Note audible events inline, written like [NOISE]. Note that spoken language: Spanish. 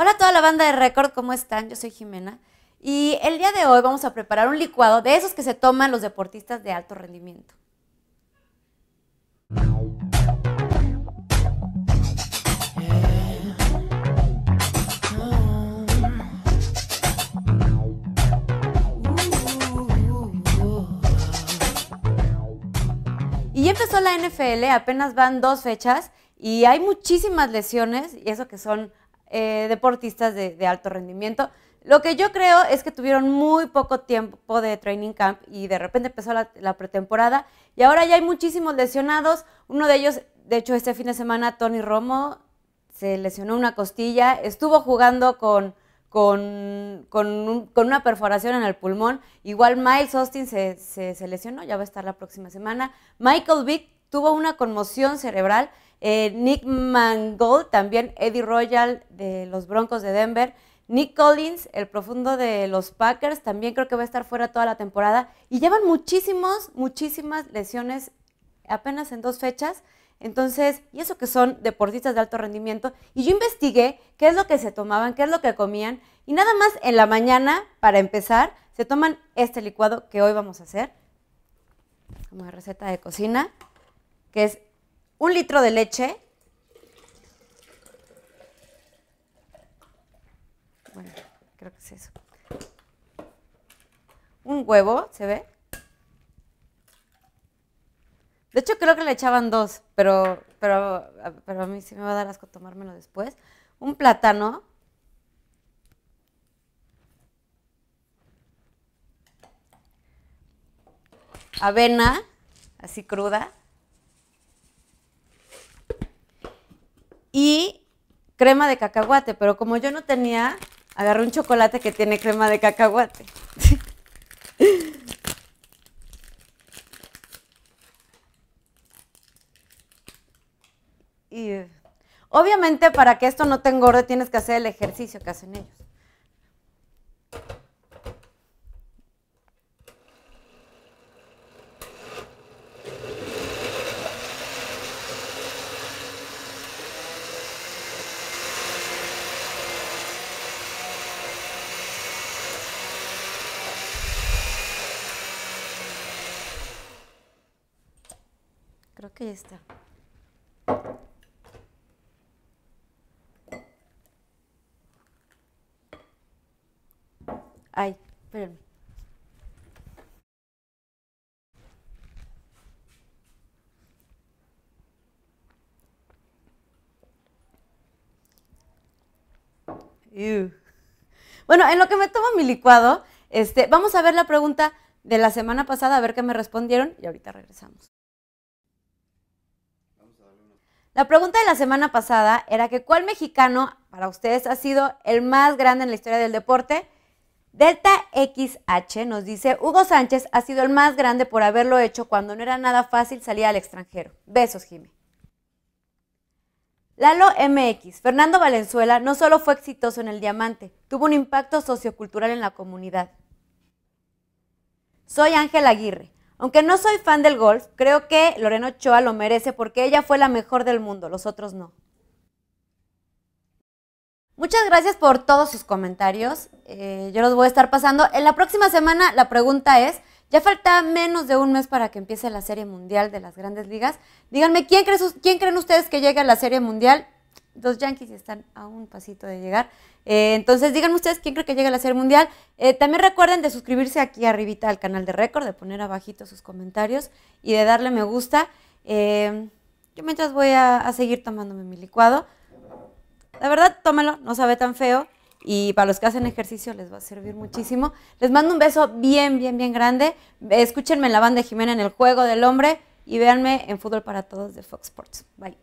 Hola a toda la banda de Record, ¿cómo están? Yo soy Jimena. Y el día de hoy vamos a preparar un licuado de esos que se toman los deportistas de alto rendimiento. Y ya empezó la NFL, apenas van dos fechas y hay muchísimas lesiones, y eso que son eh, deportistas de, alto rendimiento. Lo que yo creo es que tuvieron muy poco tiempo de training camp y de repente empezó la, pretemporada y ahora ya hay muchísimos lesionados. Uno de ellos, de hecho, este fin de semana, Tony Romo, se lesionó una costilla, estuvo jugando con, con, una perforación en el pulmón. Igual Miles Austin se, se, se, lesionó, ya va a estar la próxima semana. Michael Vick tuvo una conmoción cerebral. Eh, Nick Mangold, también Eddie Royal de los Broncos de Denver. Nick Collins, el profundo de los Packers, también creo que va a estar fuera toda la temporada. Y llevan muchísimos, muchísimas lesiones apenas en dos fechas. Entonces, y eso que son deportistas de alto rendimiento. Y yo investigué qué es lo que se tomaban, qué es lo que comían. Y nada más en la mañana, para empezar, se toman este licuado que hoy vamos a hacer. Como receta de cocina que es un litro de leche. Bueno, creo que es eso. Un huevo, ¿se ve? De hecho, creo que le echaban dos, pero, pero, pero a mí sí me va a dar asco tomármelo después. Un plátano. Avena, así cruda. y crema de cacahuate, pero como yo no tenía, agarré un chocolate que tiene crema de cacahuate. [LAUGHS] y, eh, obviamente para que esto no te engorde tienes que hacer el ejercicio que hacen ellos. Creo que ya está. Ay, espérenme. Bueno, en lo que me tomo mi licuado, este, vamos a ver la pregunta de la semana pasada, a ver qué me respondieron y ahorita regresamos. La pregunta de la semana pasada era que ¿cuál mexicano para ustedes ha sido el más grande en la historia del deporte? Delta XH nos dice, Hugo Sánchez ha sido el más grande por haberlo hecho cuando no era nada fácil salir al extranjero. Besos, Jimmy. Lalo MX, Fernando Valenzuela no solo fue exitoso en el diamante, tuvo un impacto sociocultural en la comunidad. Soy Ángel Aguirre. Aunque no soy fan del golf, creo que Lorena Ochoa lo merece porque ella fue la mejor del mundo, los otros no. Muchas gracias por todos sus comentarios. Eh, yo los voy a estar pasando. En la próxima semana la pregunta es, ya falta menos de un mes para que empiece la Serie Mundial de las Grandes Ligas. Díganme, ¿quién creen ustedes que llegue a la Serie Mundial? Los Yankees están a un pasito de llegar. Eh, entonces, díganme ustedes quién cree que llega a la Serie Mundial. Eh, también recuerden de suscribirse aquí arribita al canal de Récord, de poner abajito sus comentarios y de darle me gusta. Eh, yo mientras voy a, seguir tomándome mi licuado. La verdad, tómalo, no sabe tan feo y para los que hacen ejercicio les va a servir muchísimo. Les mando un beso bien, bien, bien grande. Escúchenme en la banda de Jimena en el juego del hombre y véanme en Fútbol para Todos de Fox Sports. Bye.